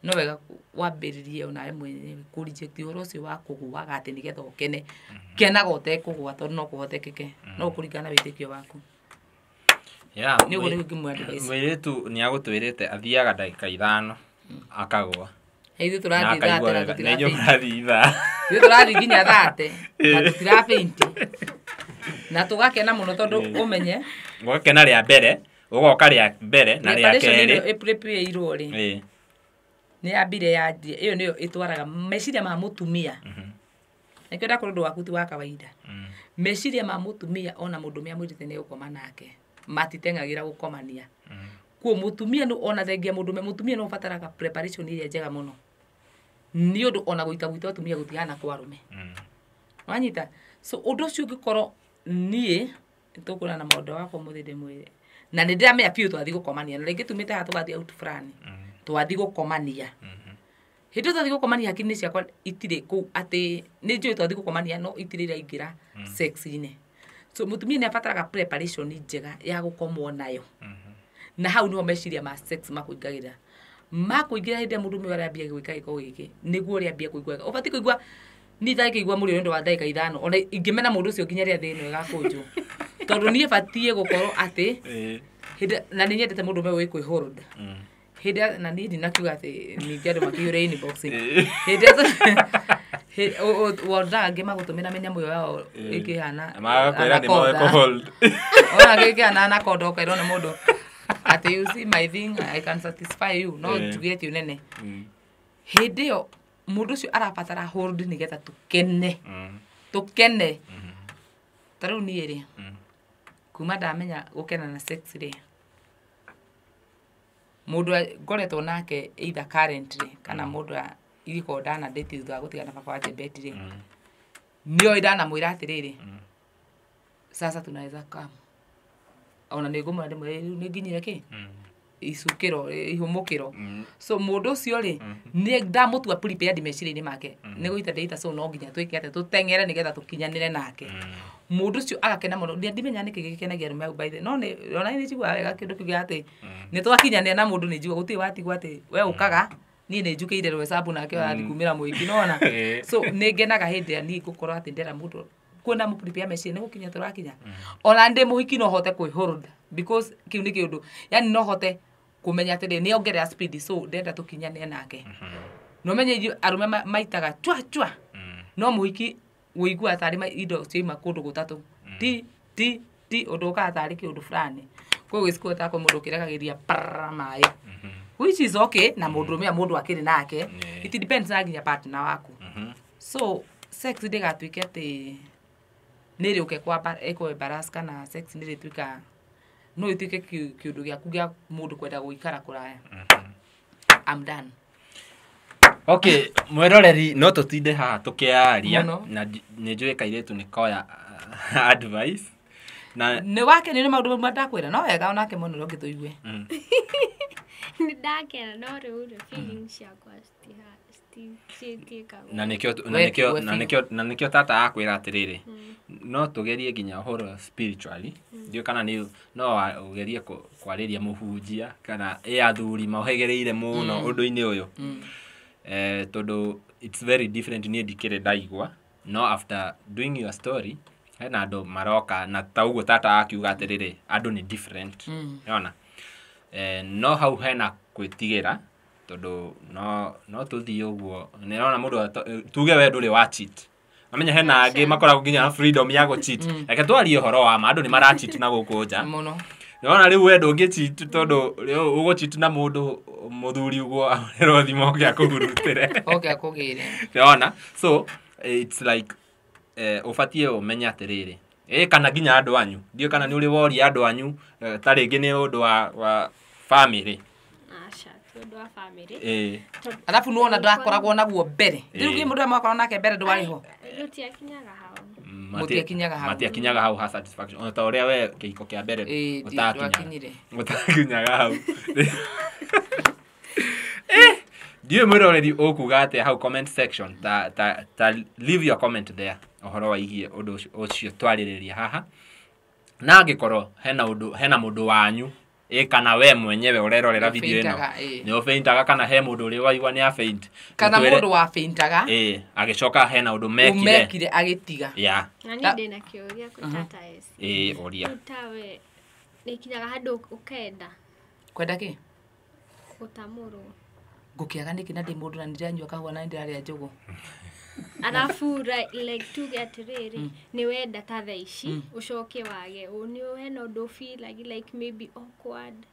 no wega wambĩrĩrie onawe mwenyewe reject ũhoro ũcio wa kũgũaga atĩ nĩgetha ũkene mhm. kenaga ũtekũgũa tondũ no kũhotekeke no mhm. kũringana wĩtĩkio waku nĩ ũguo rĩu ngĩmwandĩkaĩirĩtu nĩ agũtwĩrĩte athiaga ndagĩka ithano mm. akagũa ithuĩ tũrathiĩ thate na tũtirathiĩ ithaa ithuĩ tũrathiĩ nginya thate na tũtirabĩinti na tũgakena mũno tondũ mm. ũmenye ũgakena rĩa mbere ũgoka rĩa mbere na rĩa kerĩ ĩirwo nä ambire yanjie ä yo nä yo ä twaraga meciria ma må tumia mhm. nä kä onda ndå waku ti wa kawaida mhm. meciria ma må tumia ona må ndå mä a mwä nä gå koma nake matiteng'agä ra gå komania mhm. kuo må tumia ona thengia må ndå me må tumia no å bataraga preparation iria njega må no nä å ndå ona gå ita gwita å gå tigana kwa rå me wanyita so å ndå å cio å ngä korwo niä tå kå na na maå ndå wakwa må thä ndä mwä re na nä ndä ramenya biå twathi gå komania na rä ngä tumä te ha tå gathi out fulani mm twathi gåkomania hä mhm. ndä twathi gå komania hakiri nä ciakwa itirä kå u atä nä njå ä twathi gå komania no itirä iraingä ra mhm. sexinä so må tumia nä abataraga preparation njega ya gå komwo nayo mhm. na hau nä meciria ma sex makåingagä ra makåingä ra hä ndä ä må ndå arä ambia gwä ka gä ko gä kä nä guo rä ambia kå igua å batiä kå igua nä itagä igua må rä å ndå wa ndagä ka ithano ona ingä mena må ndå å cio nginya rä a thä ä no ĩgakå njwo tondå niä batiä gå korwo atä na nä nyendete må ndå me wä kwä hĩndĩ naniĩ ndinakiuga atĩ ningĩ andũ makĩihũrĩa inbox eh. hĩndĩ wondaga ngĩ magũtũmĩra mĩnyamũ ĩyo yao eh. ĩkĩhana ona gĩkĩhana anakonda ũkairwo nĩ mũndũ atĩ you see my thing i can satisfy you no eh. ti mm. arabatara hold mm. Mm. kuma ndamenya kena na sex mudu ngoretwo nake either currently kana mm. mundu dana date thutha wa gũtigana baba wa chebet rĩ mm. nĩoĩ ndanamwĩra atĩrĩrĩ mm. sasa tunaweza kama ona nĩngũmwĩra ndĩmwĩre rĩu nĩnginyire kĩ icukiro ihumukiro mm. so mundu ucio ri mm -hmm. ni ndamutua prepared meciria-ini make mm-hmm. ni guita data so no nginya tuike ate tutengere nigetha tukinyanire nake mundu mm. ucio agakena muno ndia ndimenya ni niki gero rume by the no mm. ni ona ni njigua wega kindu kigi ate ni twakinyanira na mundu ni njigua guti wati ati we ukaga ni ni juke kä ire nake wathi kumä ra må ingä nona so ni ngenaga hinde ni ä ati ndera må ndå kuona må meciria nä gå kinya tå rakinya ona ndi må hiki no hote kwä because kä u nä yani no hote kumenya atĩrĩ nĩ ongerera speed so ndenda tũkinyanie nake mm-hmm. mm. no menye arume maitaga chwa chwa no muhiki wĩigua tarĩ indo cioima kũndũ gutatu mm. ti ti ti ũndũ ũkaga tarĩ kĩũndũ fulani koguo gĩciku gĩtakwo mũndũ ũkĩrekagĩria parara maĩ mm-hmm. which is okay na mm-hmm. mũndũ me mũndũ akiri nake it depends na nginya partner waku mm -hmm. so sex ndĩgatuĩke atĩ uke kwa ĩkwo baraska na sex nĩrĩtuĩka no ituike kiundu giaku gia mundu kwenda guikara kuraya mhm. i'm done okay mwiroreri no tutinde haha tukiaria na nä njå ä kairä tu nä koya uh, advice na nä wake ni maå ndå ma no wega onake mono ro tå ni nä ndakena no rä feeling rä mm. ciakwa citihaa na nä kä na nä kä tata akwä ra atä rä mm. no tå gerie nginya å horo ndiå kana no å gerie kwarä ria må hunjia kana ä athuri mahegerä ire må no å mm. ndå inä å yå mm. eh, tondå niä ndikä rä ndaigua no after doing your story hena andå maroka na taguo tata akiuga atä rä rä andå nä ona no hau hena gwä tondå no no tå thiä å guo nä rona må ndå tuge we ndå rä wa amenya hena angä makoragwo nginya na freedom ya gå mm. reke twarie å horo wa ma andå nä mara na gå kå nja nona rä u we ndå ngä tondå å gå na må ndå må thuri å guo arwo thimo å gä a kå hurutä re ona so it's like å eh, batiä å menye atä rä rä ä kana nginya andå anyu ndiå kana nä å rä woria andå anyu eh, ta rä ngä nä å ndå wa, wa family alafu nä wona ndrakoragwo naguo mbere rä må ndå rä a makorwo nake mbere ndwarä ho mm, matiakinyaga hau ta å rä a we kä hiko kä a mbere gå takinyaga hau ndiå mwä roreri å kuga atä hau ta å horo waigie å ndå å cio twarä rä ria haha na angä korwo hena må ndå wanyu ä kana we mwenyewe å rerorera video ino ni ofeintaga kana he må ndå waigwa ni afeint kana må wa wafeintaga eh agä he na å ndå mekire agä tiga ä å ria nä kinyaga handå å kenda kwenda kä gå tamå rwo ngå kä aga nä kä na ndä må ndå na nä ndä ranyua kahua na nä ndä rarä arabu like tuge atiriri mm. nä wenda ta tha ici mm. å coke wage å nä hena å ndå like, like maybe awkward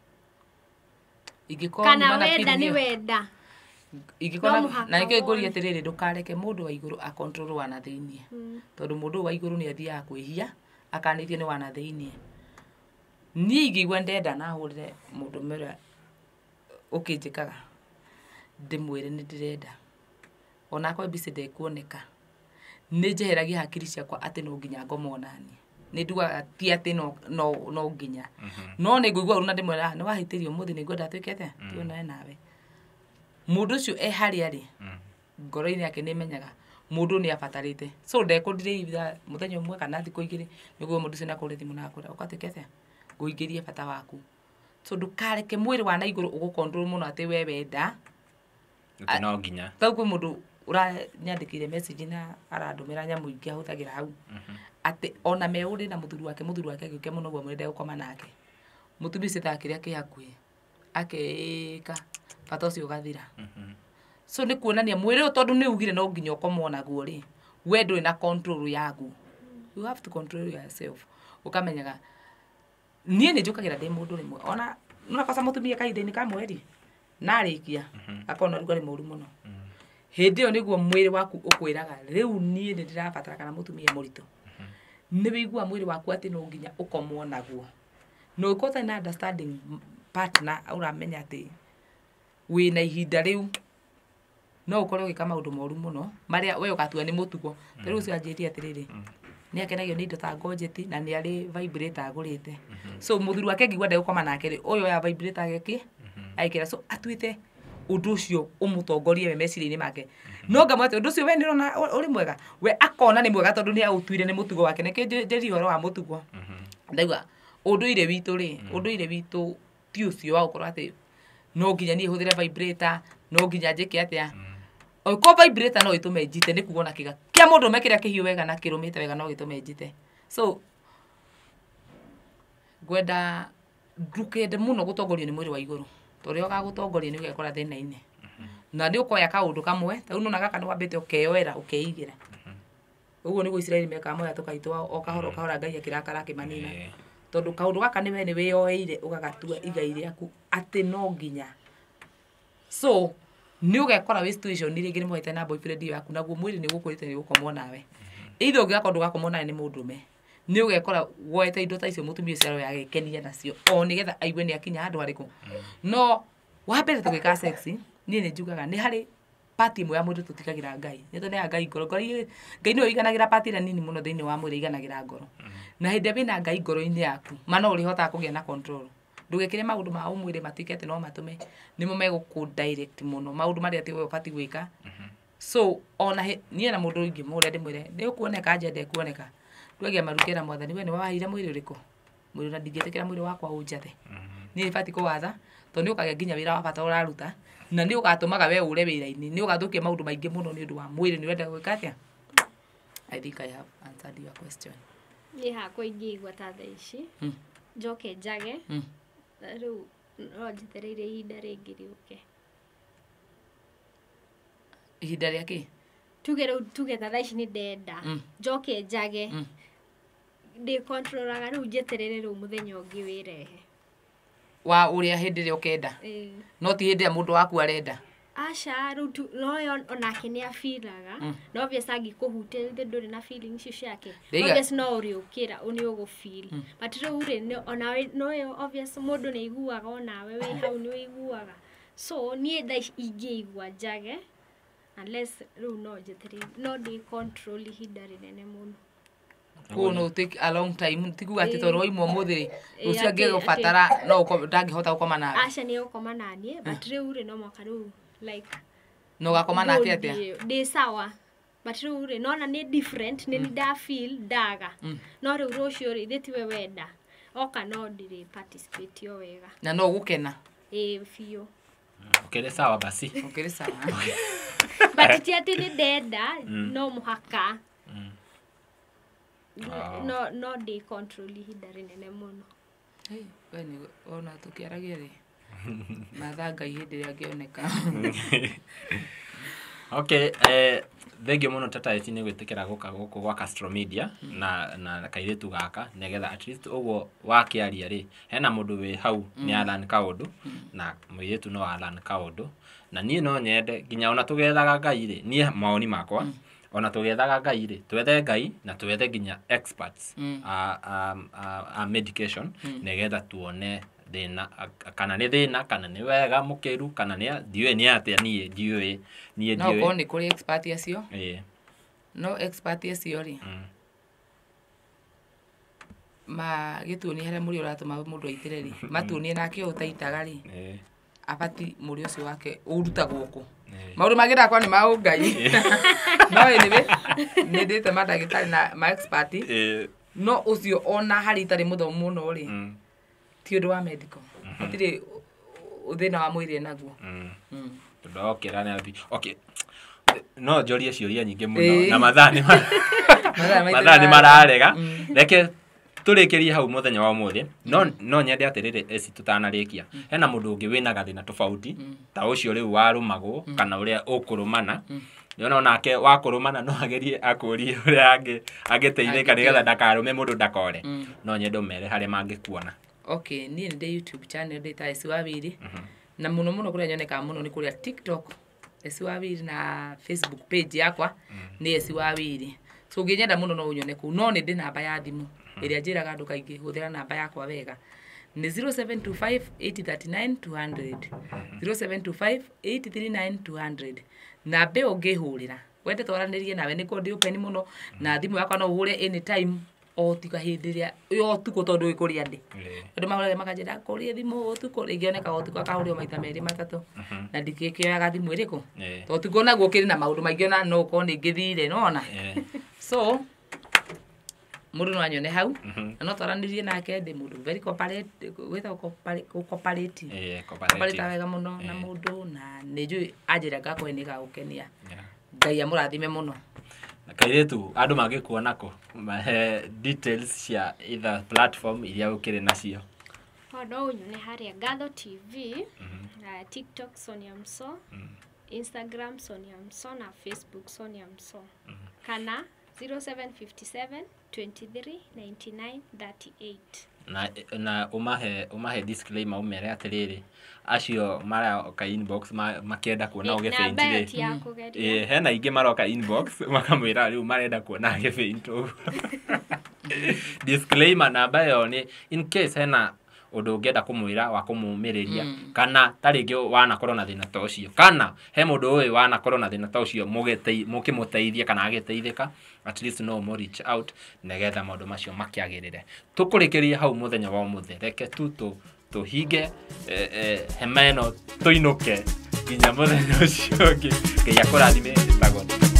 kana wenda nä wenda ingikona na nä ngå ria atä rä rä ndå må ndå wa igå rå akontrol wana thä iniä mm. tondå må ndå wa igå rå nä athiaga kwä hia akanä tie nä wana thä iniä niä ingäigua ndenda na hå rä re må ndå mä å å kä njä kaga ndä mwä re nä ndä renda ona kwa bisi de kuoneka ni njeheragia hakiri ciakwa ati no nginya ngomonanie ni ndugaga ti ati no, no, no nginya mhm. no ni ngå igua na ndä mwera ah, nä wahä tä rio ngwenda twä ke ti mhm. tuonane nawe må ndå cio e hari ari mhm. ngoro ini yake ni menyaga må ni nä abatarä te so ndekå ndirä må mwe kana thikå igä rä nä guo må ndå å cio nä akå rä thimå nakå rä ũkatwä ke atä ngå ingä bata waku so ndåkareke mwä rä wa na igå rå muno ati we wenda no nginya tau kwä må uranyandikire message na arandumira nyamu ingi ahuthagira hau mhm. ati ona me uri na muthuri wake muthuri wake agiuke muno gwa murende gukoma nake mutumia ucio kiria ki hakuhi akeika bata ucio ugathira mhm. so ni kuonania mwiri tondu ni ugire no nginya ukomonaguo ri we ndu na control yagu you have to control yourself ukamenyaga niä nä njå kagä ra ndä må ndå ona nona kwaca må tumia kahinda-inä ka mweri narä kia mhm. akona rugarä må ru må no hindi iyo niguo mwiri waku ukwiraga riu nie ni ndirabatara kana mutumia e muritu mhm. ni wigua mwiri waku ati no nginya ukomwo naguo no ukota na understanding partner menya ati wina ihinda riu no ukorwo ugika maundu moru muno maria we ugatua ni mutugo ta riu ucio mhm. anjirie atiriri mhm. nä akenagio nä indo ta ngojeti na ni arä vibrate agå so må thuri wake ngigua ndegå koma nake rä ya vibrate ageki kä so atuite undu ucio umutongorie we meciria-ini make no ngamwa atä undu ucio we ni rona uri mwega we akona ni mwega tondu ni autuire ni mutugo wake nä njeri horo wa må tugo mm-hmm. ndauga unduire ri rä unduire witå ti ucio wa gå ati no nginya niä huthire vibrator no nginya njä ke atä a ko vibrator no itume tå me njite nä kuga ona kä ga kä a me kä rä wega na kirumite wega no gä tå njite so ngwenda ndukende muno no ni mwiri wa igå rå oga gutongoria ni ugekora thina ine na ndi ukoya ka undu kamwe tau nona gaka ni wambite ukeyoera ukeigira uguo niguo isiraeli mekaga moya tukaitwa o kahora kahora ngai akirakara kimanina tondu kaundu gaka ni we ni wiyoeire ugagatua igai riaku ati no nginya so ni ugekora wi situation ni ringi ni mũhete na boyfriend yaku naguo mwĩrĩ nĩ ũgũkũrĩte nĩ ũgũkomwo nawe ithe ũngĩgakorwo ndũgakomwo nawe nĩ mũndũme nä å gekora woete indo ta icio må tumia ũcio aroya agekenia nacio o nä getha aigue nä akinya handå harä kå mm. no wambere tå gä ka niä nä njugaga nä harä pati imwe ya mwä ndå tå tigagä ra ngai nä tå ngai ngoro ngoro ngai nä yo iganagä ra pati ä nini må mm. no thä inä wa mwä rä iganagä ra ngoro na hä ndä ä na ngai ngoro-inä yaku mana å rä hotaga kå gä a na control ndugekire maundu ma umwire matuike ati no matume nimo meguku direct muno maundu maria ati wewe ubati gwika mm-hmm. so ona niä na må ndå ingä må rä a ndä mwä re nä å kuoneka nje ndekuoneka twagia marugera mwathani we nĩ waheire mwiri ũrĩkũ mwiri na ndingĩtĩkĩra mwĩrĩ wakwa ũnjathe mhm. nĩ bati kũwatha to nĩ ũkagĩa nginya wira wabata bata ũraruta na nĩ maga we ũre wĩra ini nĩ ũgathũkia maũndũ maingĩ mũno nĩ ũndũ wa mwiri ni ũrenda gwĩka atĩa i think i have answered your question niĩ hakwa ingĩigua ta tha ici hmm. njoke njage hmm. rĩu no njetereire ihinda rĩngĩ rĩũke ihinda rĩa kii tuge rä u tuge ta thaici nä ndenda mm. njoke njage mm. ndä kontroraga rä u njätä rä u må thenya å ngä wä rehe wa å rä a hä ndä ä rä a å kenda no ti hä ndä ä rä a må ndå waku arenda aca rä u noyo onake nä abiraga mm. no angä kå hutä rä ndå rä na icio ciake no å rä å kä ra nä å gå fil but rä u rä noyo må ndå nä aiguaga onawe wä hau nä å iguaga so niä tha ingä igua njage unless riu no njithiri no ndi control ihinda rinene muno koguo no take a long time tiguga atä tondå waimwo må thä eh, eh, rä rå cio angä gå batara no ndangä hota gå koma nawe aca nä gåkoma naniä eh. but rä u rä no mwaka rä u like no gakoma nake atä ndä sawa but rä u rä nona nä different nä mm. ni feel ndaga mm. no rä u rå cio rä ithä tiwe wenda oka no ndirä participate o wega na no gå kena ä biå å kä rä sawa basi å kä rä sawa but atä nä ndenda no må haka mm. oh. no, no ndä ihinda rä nene må no ona tå kä aragia rä mathanga ihä ndä rä a ngäoneka eh? okay eh, thengio må no tataiti nä gwä tä kä ra gå ka gå gwa mm. na, na tu gaka negetha at least å wakä aria rä hena må ndå wä hau mm. nä alan kaå ndå mm. na må irä tu no alan kaå ndå na niä no nyende nginya ona tå gethaga ngai rä niä maoni makwa mm ona tugethaga ngai rä twethe ngai na twethe nginya experts mm. a, a, a, medication mm. negetha tuone thina kana nä thina kana nä wega må kä ru kana ndiå nä atä a niä diwe niä ndiåkorwo nä kå rä acio no acio rä magä mm. tuonie harä a må rä å ratå ma må ndå mm. matuonie nake å ri rä abati muri ucio wake uruta guku mauri magira kwa ni mau ngai no anyway ni ndite madagitari na ma expert no usio ona hari tari mutho muno ri mm. ti undu wa medical mhm. gutiri thina wa mwiri naguo mm. mm. tondu okira ni athi okay no njorie ya nyinge muno na mathaa ni mathaa ni mararega reke tå hau muthenya wa muthe no mm. no nyende atä esi rä tåtanarä hena mundu ungi wina ngä wä na gathä mm. ta ucio riu warumago mm. kana å rä a nona onake wakurumana no agerie akurie uria angi angiteithika nigetha ndakarume mundu ndakore mm. no nyende mere hari mangikuona okay ni nä youtube channel ndä ta esi wabiri mhm. na muno muno må nyoneka muno ni a tiktok esi wabiri na facebook page yakwa ni nä esi wa so ngä nyenda må no no å no ni ndä namba ya thimu ĩrĩa njĩraga andũ kaingĩ hũthĩra namba yakwa wega nĩ 0725839200 0725839200 na 0725 839 200 ũngĩhũrĩra wende twaranĩrie nawe nĩkuo ndĩ open mũno na thimũ yakwa no ũhũre anytime o tiga hĩndĩ ĩrĩa yo ũtukũ tondũ ĩ kũrĩa ndĩ andũ mahũraga makanjĩra kũrĩa thimũ ũtukũ rĩngĩ onekaga ũtukũ akahũrĩo maita merĩ matatũ mhm. na ndikĩkĩoyaga thimũ ĩrĩkũ tondũ ũtukũ naguo ũkĩrĩ na maũndũ maingĩ ona no ũkorwo nĩ ngĩthire nona so må ndå no anyone hau mhm. na no twaranä nake ndä må ndå wega må no na må ndå na nä njå anjä ra ngakå he nä gagå kenia ngai amå rathime må no kairä tu andå mangä kuona kå details cia platform iria å kä rä nacio oh, no å nyone harä ngatho tv mhm. tiktok sonia mso mm. instagram sonia mso na facebook sonia mso mhm. kana na na umahe umahe disclaimer umere atiriri acio ka inbox makienda kuona uge eh, ugefaint rä he na eh, maroka mara ka inbox makamwira u marenda kuona ge å disclaimer na bayo ni in case he na undu ungienda kumwira wa kumumiriria mm. kana taringi wanakorwo na thina ta ucio kana he mundu uyu wanakorwo na thina ta ucio mukimuteithie kana agiteithika at least no more reach out negetha maundu macio makiagirire tukurikiria hau muthenya wa muthe reke tu tu tuhinge eh, eh, hemeno ino tuinuke nginya muthenya ucio ungi ngai akurathime ĩtagwo